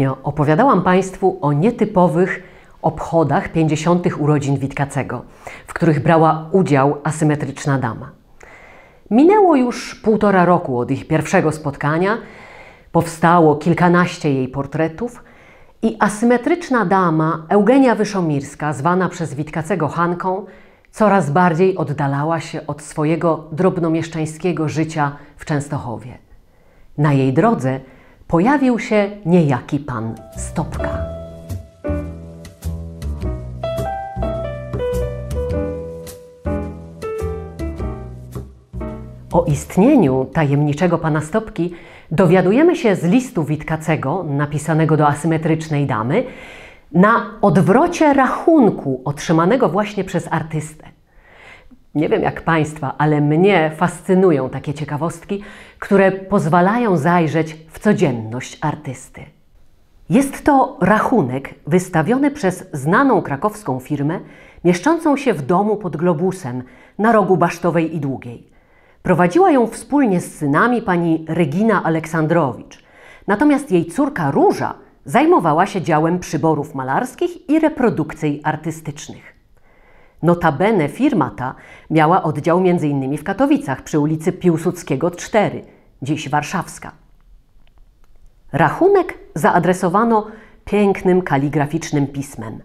Ostatnio opowiadałam Państwu o nietypowych obchodach 50. urodzin Witkacego, w których brała udział asymetryczna dama. Minęło już półtora roku od ich pierwszego spotkania, powstało kilkanaście jej portretów i asymetryczna dama Eugenia Wyszomirska, zwana przez Witkacego Hanką, coraz bardziej oddalała się od swojego drobnomieszczańskiego życia w Częstochowie. Na jej drodze pojawił się niejaki pan Stopka. O istnieniu tajemniczego pana Stopki dowiadujemy się z listu Witkacego, napisanego do asymetrycznej damy, na odwrocie rachunku otrzymanego właśnie przez artystę nie wiem jak Państwa, ale mnie fascynują takie ciekawostki, które pozwalają zajrzeć w codzienność artysty. Jest to rachunek wystawiony przez znaną krakowską firmę, mieszczącą się w domu pod globusem na rogu Basztowej i Długiej. Prowadziła ją wspólnie z synami pani Regina Aleksandrowicz, natomiast jej córka Róża zajmowała się działem przyborów malarskich i reprodukcji artystycznych. Notabene firma ta miała oddział m.in. w Katowicach przy ulicy Piłsudskiego 4, dziś warszawska. Rachunek zaadresowano pięknym kaligraficznym pismem.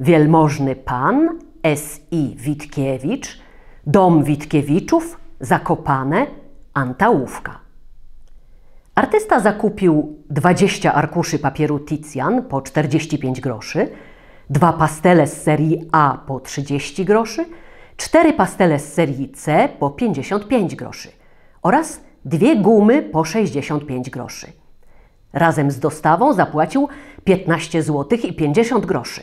Wielmożny pan S.I. Witkiewicz, dom Witkiewiczów, Zakopane, Antałówka. Artysta zakupił 20 arkuszy papieru Ticjan po 45 groszy – dwa pastele z serii A po 30 groszy, cztery pastele z serii C po 55 groszy oraz dwie gumy po 65 groszy. Razem z dostawą zapłacił 15 zł i 50 groszy.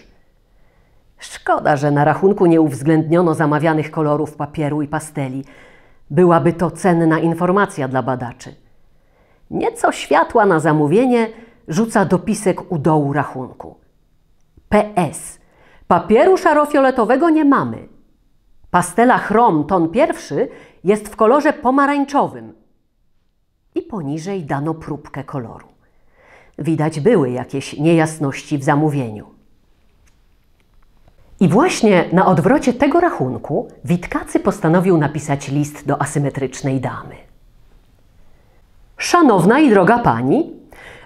Szkoda, że na rachunku nie uwzględniono zamawianych kolorów papieru i pasteli. Byłaby to cenna informacja dla badaczy. Nieco światła na zamówienie rzuca dopisek u dołu rachunku. PS. Papieru szarofioletowego nie mamy. Pastela chrom ton pierwszy jest w kolorze pomarańczowym. I poniżej dano próbkę koloru. Widać były jakieś niejasności w zamówieniu. I właśnie na odwrocie tego rachunku Witkacy postanowił napisać list do asymetrycznej damy. Szanowna i droga pani,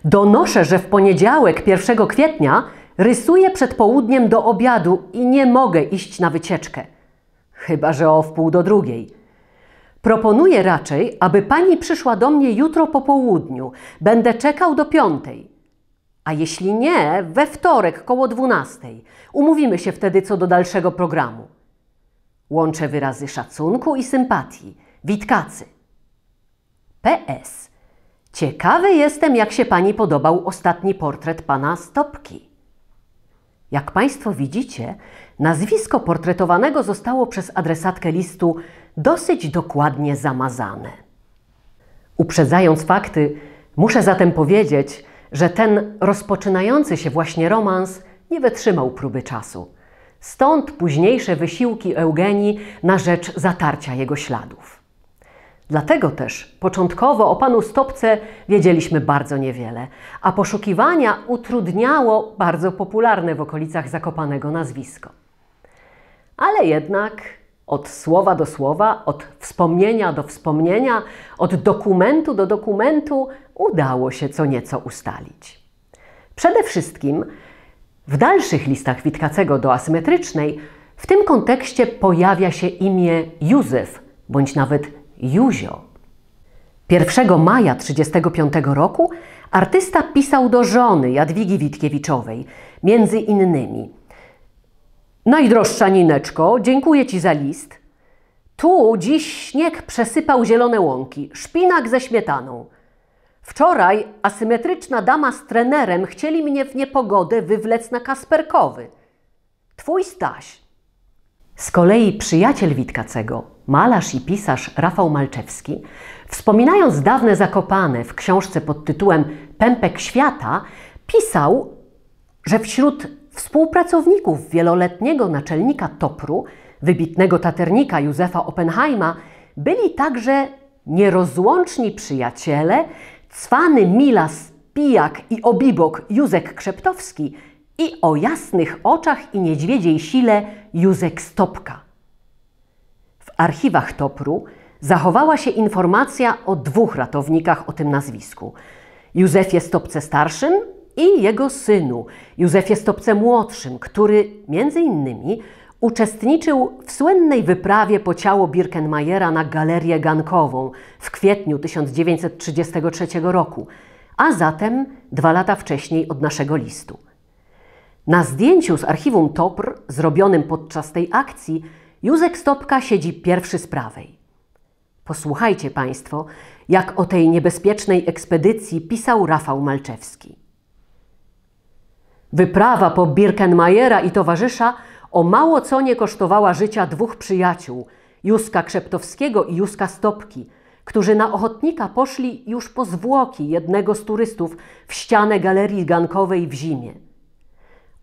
donoszę, że w poniedziałek 1 kwietnia Rysuję przed południem do obiadu i nie mogę iść na wycieczkę. Chyba, że o wpół do drugiej. Proponuję raczej, aby pani przyszła do mnie jutro po południu. Będę czekał do piątej. A jeśli nie, we wtorek koło dwunastej. Umówimy się wtedy co do dalszego programu. Łączę wyrazy szacunku i sympatii. Witkacy. PS. Ciekawy jestem, jak się pani podobał ostatni portret pana Stopki. Jak Państwo widzicie, nazwisko portretowanego zostało przez adresatkę listu dosyć dokładnie zamazane. Uprzedzając fakty, muszę zatem powiedzieć, że ten rozpoczynający się właśnie romans nie wytrzymał próby czasu. Stąd późniejsze wysiłki Eugenii na rzecz zatarcia jego śladów. Dlatego też początkowo o panu Stopce wiedzieliśmy bardzo niewiele, a poszukiwania utrudniało bardzo popularne w okolicach Zakopanego nazwisko. Ale jednak od słowa do słowa, od wspomnienia do wspomnienia, od dokumentu do dokumentu udało się co nieco ustalić. Przede wszystkim w dalszych listach Witkacego do asymetrycznej w tym kontekście pojawia się imię Józef bądź nawet Juzio. 1 maja 1935 roku artysta pisał do żony Jadwigi Witkiewiczowej, między innymi Najdroższa Nineczko, dziękuję Ci za list. Tu dziś śnieg przesypał zielone łąki, szpinak ze śmietaną. Wczoraj asymetryczna dama z trenerem chcieli mnie w niepogodę wywlec na Kasperkowy. Twój Staś. Z kolei przyjaciel Witkacego, malarz i pisarz Rafał Malczewski, wspominając dawne zakopane w książce pod tytułem Pępek Świata, pisał, że wśród współpracowników wieloletniego naczelnika Topru, wybitnego taternika Józefa Oppenheima, byli także nierozłączni przyjaciele, cwany Milas Pijak i obibok Józek Krzeptowski i o jasnych oczach i niedźwiedziej sile Józek Stopka archiwach Topru zachowała się informacja o dwóch ratownikach o tym nazwisku. Józefie Stopce starszym i jego synu, Józefie Stopce młodszym, który między innymi uczestniczył w słynnej wyprawie po ciało Birkenmajera na galerię gankową w kwietniu 1933 roku, a zatem dwa lata wcześniej od naszego listu. Na zdjęciu z archiwum Topr, zrobionym podczas tej akcji, Józek Stopka siedzi pierwszy z prawej. Posłuchajcie Państwo, jak o tej niebezpiecznej ekspedycji pisał Rafał Malczewski. Wyprawa po Birkenmajera i towarzysza o mało co nie kosztowała życia dwóch przyjaciół, Józka Krzeptowskiego i Józka Stopki, którzy na ochotnika poszli już po zwłoki jednego z turystów w ścianę galerii gankowej w zimie.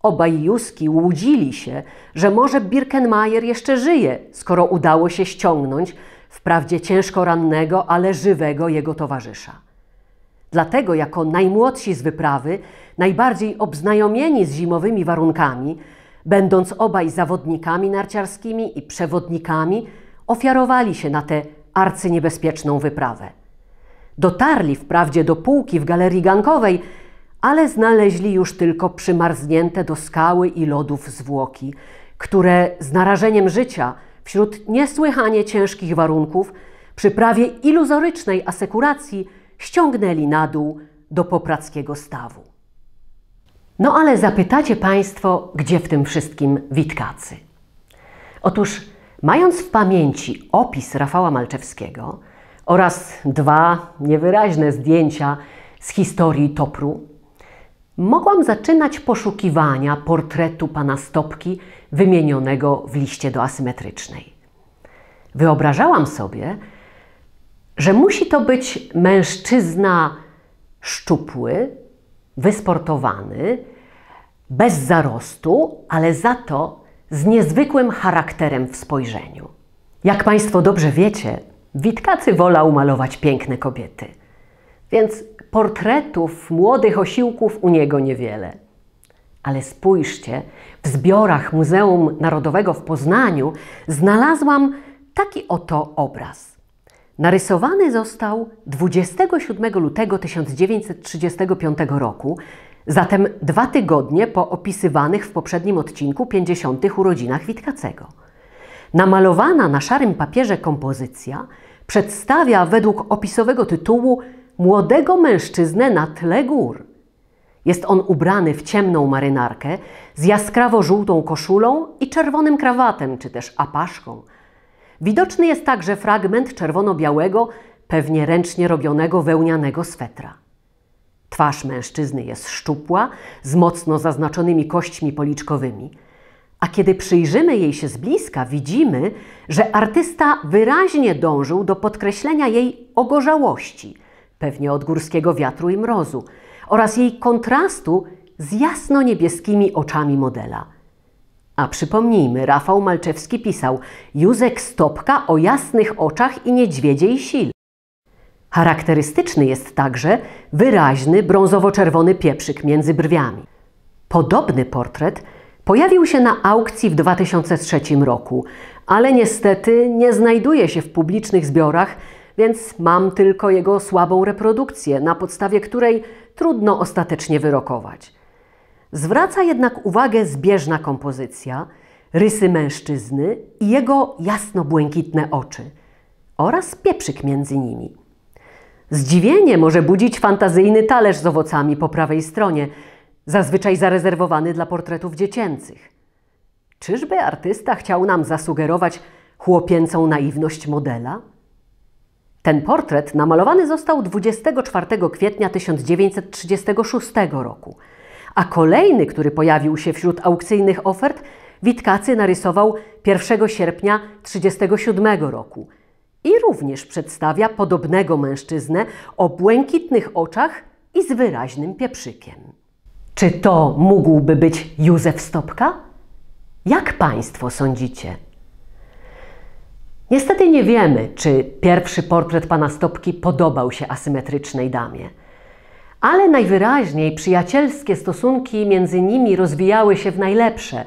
Obaj Juski łudzili się, że może Birkenmeier jeszcze żyje, skoro udało się ściągnąć, wprawdzie ciężko rannego, ale żywego jego towarzysza. Dlatego jako najmłodsi z wyprawy, najbardziej obznajomieni z zimowymi warunkami, będąc obaj zawodnikami narciarskimi i przewodnikami, ofiarowali się na tę arcyniebezpieczną wyprawę. Dotarli wprawdzie do półki w galerii gankowej, ale znaleźli już tylko przymarznięte do skały i lodów zwłoki, które z narażeniem życia wśród niesłychanie ciężkich warunków, przy prawie iluzorycznej asekuracji, ściągnęli na dół do poprackiego stawu. No ale zapytacie Państwo, gdzie w tym wszystkim Witkacy? Otóż, mając w pamięci opis Rafała Malczewskiego oraz dwa niewyraźne zdjęcia z historii Topru, mogłam zaczynać poszukiwania portretu pana Stopki wymienionego w liście do asymetrycznej. Wyobrażałam sobie, że musi to być mężczyzna szczupły, wysportowany, bez zarostu, ale za to z niezwykłym charakterem w spojrzeniu. Jak Państwo dobrze wiecie, Witkacy wolał malować piękne kobiety. Więc portretów młodych osiłków u niego niewiele. Ale spójrzcie, w zbiorach Muzeum Narodowego w Poznaniu znalazłam taki oto obraz. Narysowany został 27 lutego 1935 roku, zatem dwa tygodnie po opisywanych w poprzednim odcinku 50. urodzinach Witkacego. Namalowana na szarym papierze kompozycja przedstawia według opisowego tytułu młodego mężczyznę na tle gór. Jest on ubrany w ciemną marynarkę z jaskrawo-żółtą koszulą i czerwonym krawatem czy też apaszką. Widoczny jest także fragment czerwono-białego, pewnie ręcznie robionego wełnianego swetra. Twarz mężczyzny jest szczupła, z mocno zaznaczonymi kośćmi policzkowymi. A kiedy przyjrzymy jej się z bliska, widzimy, że artysta wyraźnie dążył do podkreślenia jej ogorzałości – pewnie od górskiego wiatru i mrozu, oraz jej kontrastu z jasno-niebieskimi oczami modela. A przypomnijmy, Rafał Malczewski pisał Józek Stopka o jasnych oczach i niedźwiedziej sile. Charakterystyczny jest także wyraźny brązowo-czerwony pieprzyk między brwiami. Podobny portret pojawił się na aukcji w 2003 roku, ale niestety nie znajduje się w publicznych zbiorach więc mam tylko jego słabą reprodukcję, na podstawie której trudno ostatecznie wyrokować. Zwraca jednak uwagę zbieżna kompozycja, rysy mężczyzny i jego jasno-błękitne oczy oraz pieprzyk między nimi. Zdziwienie może budzić fantazyjny talerz z owocami po prawej stronie, zazwyczaj zarezerwowany dla portretów dziecięcych. Czyżby artysta chciał nam zasugerować chłopięcą naiwność modela? Ten portret namalowany został 24 kwietnia 1936 roku, a kolejny, który pojawił się wśród aukcyjnych ofert, Witkacy narysował 1 sierpnia 1937 roku i również przedstawia podobnego mężczyznę o błękitnych oczach i z wyraźnym pieprzykiem. Czy to mógłby być Józef Stopka? Jak Państwo sądzicie? Niestety nie wiemy, czy pierwszy portret pana Stopki podobał się asymetrycznej damie. Ale najwyraźniej przyjacielskie stosunki między nimi rozwijały się w najlepsze,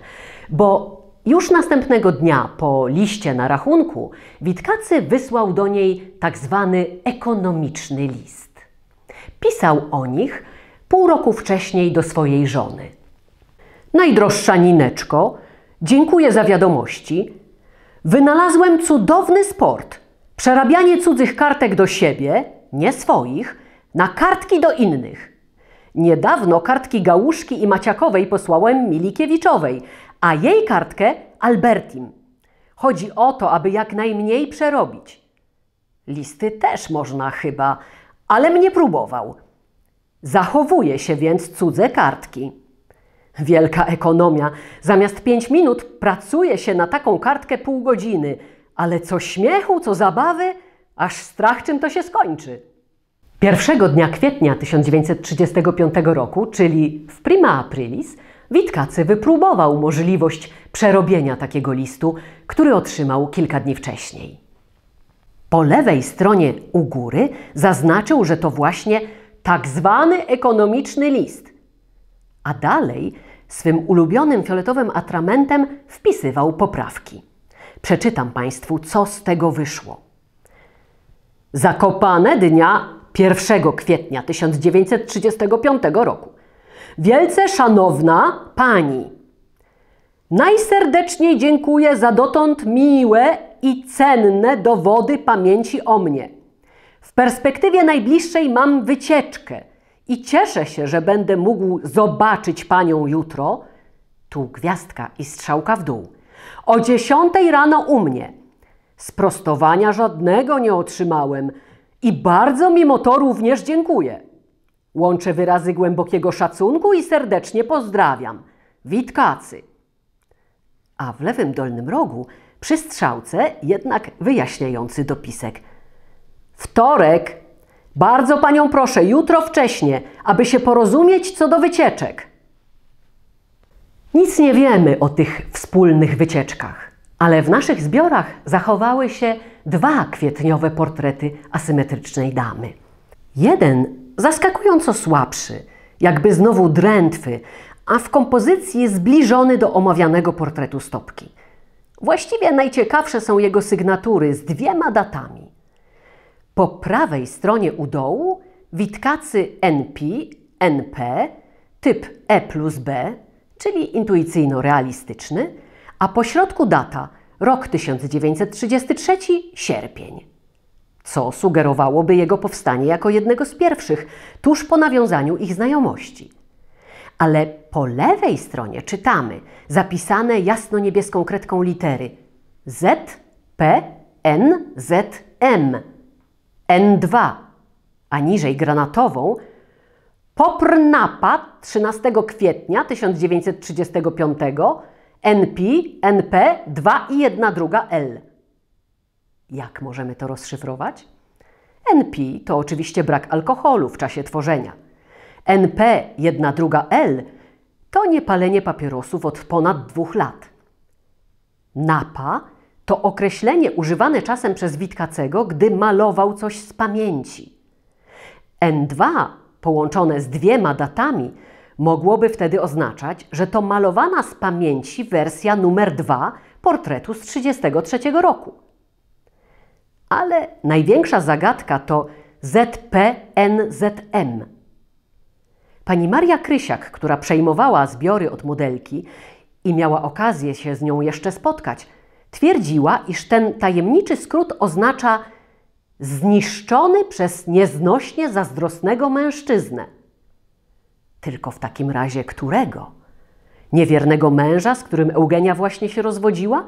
bo już następnego dnia po liście na rachunku Witkacy wysłał do niej tak zwany ekonomiczny list. Pisał o nich pół roku wcześniej do swojej żony. Najdroższa Nineczko, dziękuję za wiadomości. Wynalazłem cudowny sport. Przerabianie cudzych kartek do siebie, nie swoich, na kartki do innych. Niedawno kartki Gałuszki i Maciakowej posłałem Milikiewiczowej, a jej kartkę Albertim. Chodzi o to, aby jak najmniej przerobić. Listy też można chyba, ale mnie próbował. Zachowuje się więc cudze kartki. Wielka ekonomia. Zamiast 5 minut pracuje się na taką kartkę pół godziny, ale co śmiechu, co zabawy, aż strach czym to się skończy. Pierwszego dnia kwietnia 1935 roku, czyli w prima aprilis, Witkacy wypróbował możliwość przerobienia takiego listu, który otrzymał kilka dni wcześniej. Po lewej stronie u góry zaznaczył, że to właśnie tak zwany ekonomiczny list, a dalej swym ulubionym fioletowym atramentem wpisywał poprawki. Przeczytam Państwu, co z tego wyszło. Zakopane dnia 1 kwietnia 1935 roku. Wielce szanowna pani, najserdeczniej dziękuję za dotąd miłe i cenne dowody pamięci o mnie. W perspektywie najbliższej mam wycieczkę – i cieszę się, że będę mógł zobaczyć panią jutro. Tu gwiazdka i strzałka w dół. O dziesiątej rano u mnie. Sprostowania żadnego nie otrzymałem i bardzo mimo to również dziękuję. Łączę wyrazy głębokiego szacunku i serdecznie pozdrawiam. Witkacy. A w lewym dolnym rogu przy strzałce jednak wyjaśniający dopisek. Wtorek bardzo panią proszę, jutro wcześnie, aby się porozumieć co do wycieczek. Nic nie wiemy o tych wspólnych wycieczkach, ale w naszych zbiorach zachowały się dwa kwietniowe portrety asymetrycznej damy. Jeden zaskakująco słabszy, jakby znowu drętwy, a w kompozycji zbliżony do omawianego portretu stopki. Właściwie najciekawsze są jego sygnatury z dwiema datami – po prawej stronie u dołu witkacy NP, NP, typ E plus B, czyli intuicyjno-realistyczny, a po środku data rok 1933 sierpień, co sugerowałoby jego powstanie jako jednego z pierwszych, tuż po nawiązaniu ich znajomości. Ale po lewej stronie czytamy zapisane jasno-niebieską kredką litery Z, P, N, Z, M – N2, a niżej granatową, Popr napad 13 kwietnia 1935 NP, NP 2 i 1 druga L. Jak możemy to rozszyfrować? NP to oczywiście brak alkoholu w czasie tworzenia. NP 1 druga L to niepalenie papierosów od ponad dwóch lat. NAPA to określenie używane czasem przez Witkacego, gdy malował coś z pamięci. N2 połączone z dwiema datami mogłoby wtedy oznaczać, że to malowana z pamięci wersja numer 2 portretu z 1933 roku. Ale największa zagadka to ZPNZM. Pani Maria Krysiak, która przejmowała zbiory od modelki i miała okazję się z nią jeszcze spotkać, Twierdziła, iż ten tajemniczy skrót oznacza zniszczony przez nieznośnie zazdrosnego mężczyznę. Tylko w takim razie którego? Niewiernego męża, z którym Eugenia właśnie się rozwodziła?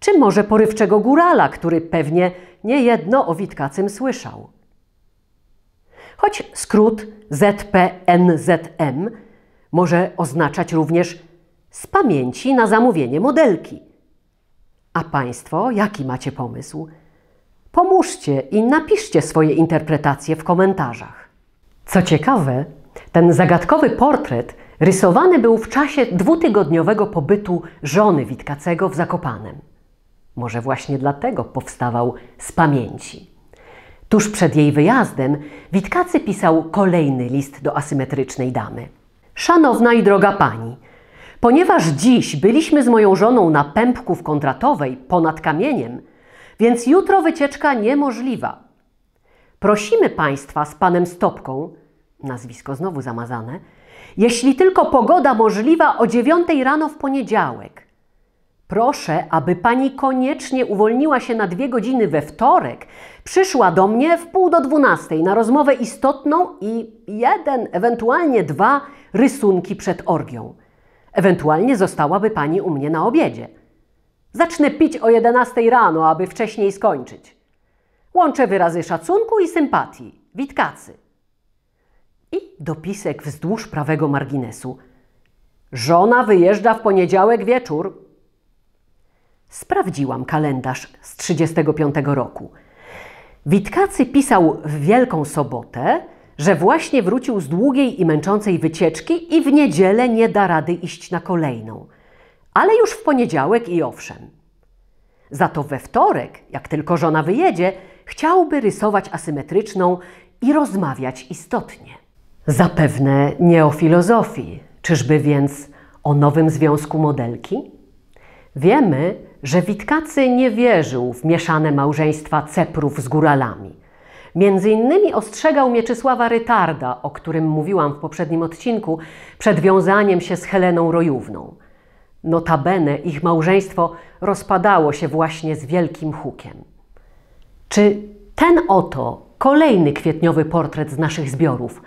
Czy może porywczego górala, który pewnie niejedno o Witkacym słyszał? Choć skrót ZPNZM może oznaczać również z pamięci na zamówienie modelki. A Państwo, jaki macie pomysł? Pomóżcie i napiszcie swoje interpretacje w komentarzach. Co ciekawe, ten zagadkowy portret rysowany był w czasie dwutygodniowego pobytu żony Witkacego w Zakopanem. Może właśnie dlatego powstawał z pamięci. Tuż przed jej wyjazdem Witkacy pisał kolejny list do asymetrycznej damy. Szanowna i droga pani – Ponieważ dziś byliśmy z moją żoną na pępku w kontratowej ponad kamieniem, więc jutro wycieczka niemożliwa. Prosimy Państwa z panem Stopką, nazwisko znowu zamazane, jeśli tylko pogoda możliwa o dziewiątej rano w poniedziałek. Proszę, aby pani koniecznie uwolniła się na dwie godziny we wtorek, przyszła do mnie w pół do dwunastej na rozmowę istotną i jeden, ewentualnie dwa rysunki przed orgią. Ewentualnie zostałaby pani u mnie na obiedzie. Zacznę pić o 11 rano, aby wcześniej skończyć. Łączę wyrazy szacunku i sympatii. Witkacy. I dopisek wzdłuż prawego marginesu. Żona wyjeżdża w poniedziałek wieczór. Sprawdziłam kalendarz z 35 roku. Witkacy pisał w Wielką Sobotę, że właśnie wrócił z długiej i męczącej wycieczki i w niedzielę nie da rady iść na kolejną. Ale już w poniedziałek i owszem. Za to we wtorek, jak tylko żona wyjedzie, chciałby rysować asymetryczną i rozmawiać istotnie. Zapewne nie o filozofii, czyżby więc o nowym związku modelki? Wiemy, że Witkacy nie wierzył w mieszane małżeństwa ceprów z góralami – Między innymi ostrzegał Mieczysława Rytarda, o którym mówiłam w poprzednim odcinku, przed wiązaniem się z Heleną Rojówną. Notabene ich małżeństwo rozpadało się właśnie z wielkim hukiem. Czy ten oto kolejny kwietniowy portret z naszych zbiorów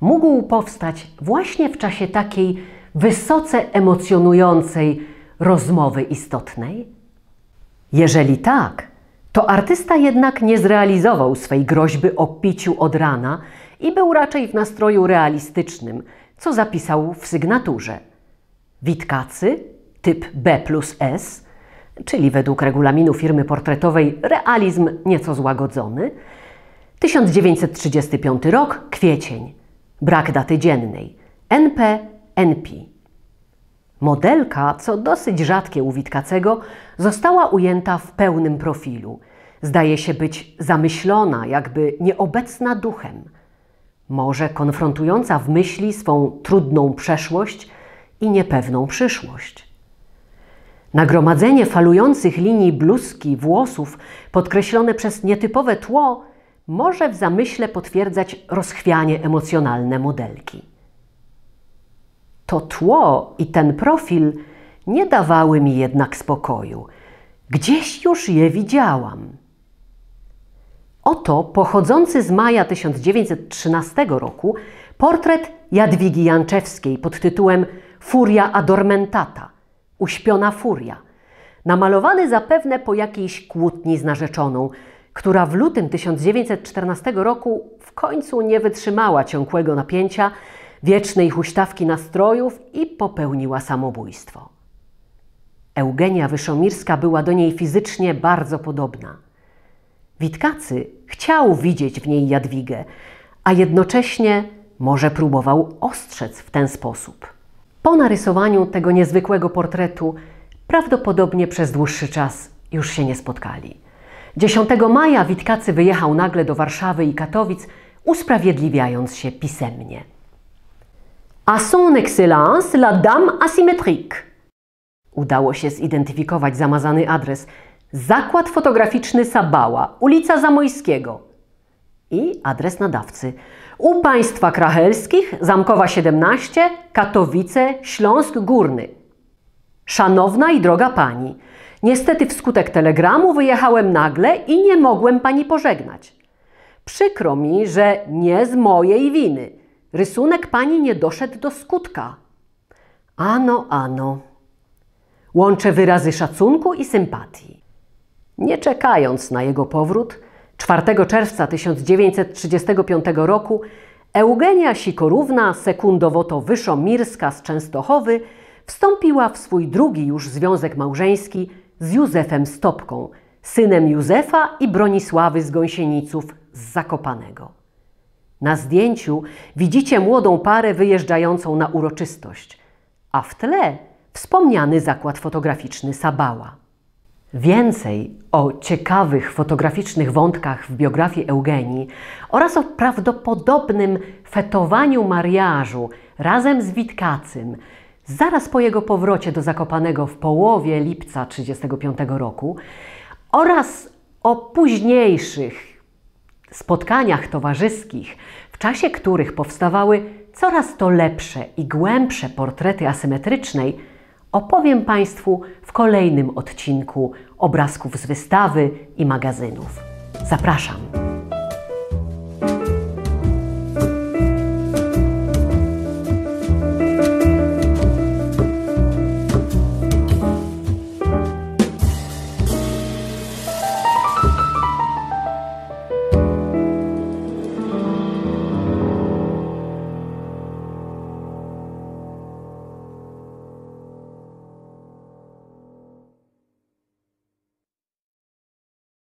mógł powstać właśnie w czasie takiej wysoce emocjonującej rozmowy istotnej? Jeżeli tak, to artysta jednak nie zrealizował swej groźby o piciu od rana i był raczej w nastroju realistycznym, co zapisał w sygnaturze. Witkacy, typ B plus S, czyli według regulaminu firmy portretowej realizm nieco złagodzony, 1935 rok, kwiecień, brak daty dziennej, NP, NP. Modelka, co dosyć rzadkie u Witkacego, została ujęta w pełnym profilu. Zdaje się być zamyślona, jakby nieobecna duchem. Może konfrontująca w myśli swą trudną przeszłość i niepewną przyszłość. Nagromadzenie falujących linii bluzki, włosów, podkreślone przez nietypowe tło, może w zamyśle potwierdzać rozchwianie emocjonalne modelki. To tło i ten profil nie dawały mi jednak spokoju. Gdzieś już je widziałam. Oto pochodzący z maja 1913 roku portret Jadwigi Janczewskiej pod tytułem Furia adormentata, uśpiona furia, namalowany zapewne po jakiejś kłótni z narzeczoną, która w lutym 1914 roku w końcu nie wytrzymała ciągłego napięcia wiecznej huśtawki nastrojów i popełniła samobójstwo. Eugenia Wyszomirska była do niej fizycznie bardzo podobna. Witkacy chciał widzieć w niej Jadwigę, a jednocześnie może próbował ostrzec w ten sposób. Po narysowaniu tego niezwykłego portretu prawdopodobnie przez dłuższy czas już się nie spotkali. 10 maja Witkacy wyjechał nagle do Warszawy i Katowic, usprawiedliwiając się pisemnie. A son excellence la dame asymétrique. Udało się zidentyfikować zamazany adres. Zakład fotograficzny Sabała, ulica Zamojskiego. I adres nadawcy. U państwa krachelskich, Zamkowa 17, Katowice, Śląsk Górny. Szanowna i droga pani, niestety wskutek telegramu wyjechałem nagle i nie mogłem pani pożegnać. Przykro mi, że nie z mojej winy – Rysunek pani nie doszedł do skutka. Ano, ano. Łączę wyrazy szacunku i sympatii. Nie czekając na jego powrót, 4 czerwca 1935 roku Eugenia Sikorówna, sekundowoto Wyszomirska z Częstochowy, wstąpiła w swój drugi już związek małżeński z Józefem Stopką, synem Józefa i Bronisławy z Gąsieniców z Zakopanego. Na zdjęciu widzicie młodą parę wyjeżdżającą na uroczystość, a w tle wspomniany zakład fotograficzny Sabała. Więcej o ciekawych fotograficznych wątkach w biografii Eugenii oraz o prawdopodobnym fetowaniu mariażu razem z Witkacym zaraz po jego powrocie do Zakopanego w połowie lipca 1935 roku oraz o późniejszych spotkaniach towarzyskich, w czasie których powstawały coraz to lepsze i głębsze portrety asymetrycznej, opowiem Państwu w kolejnym odcinku obrazków z wystawy i magazynów. Zapraszam!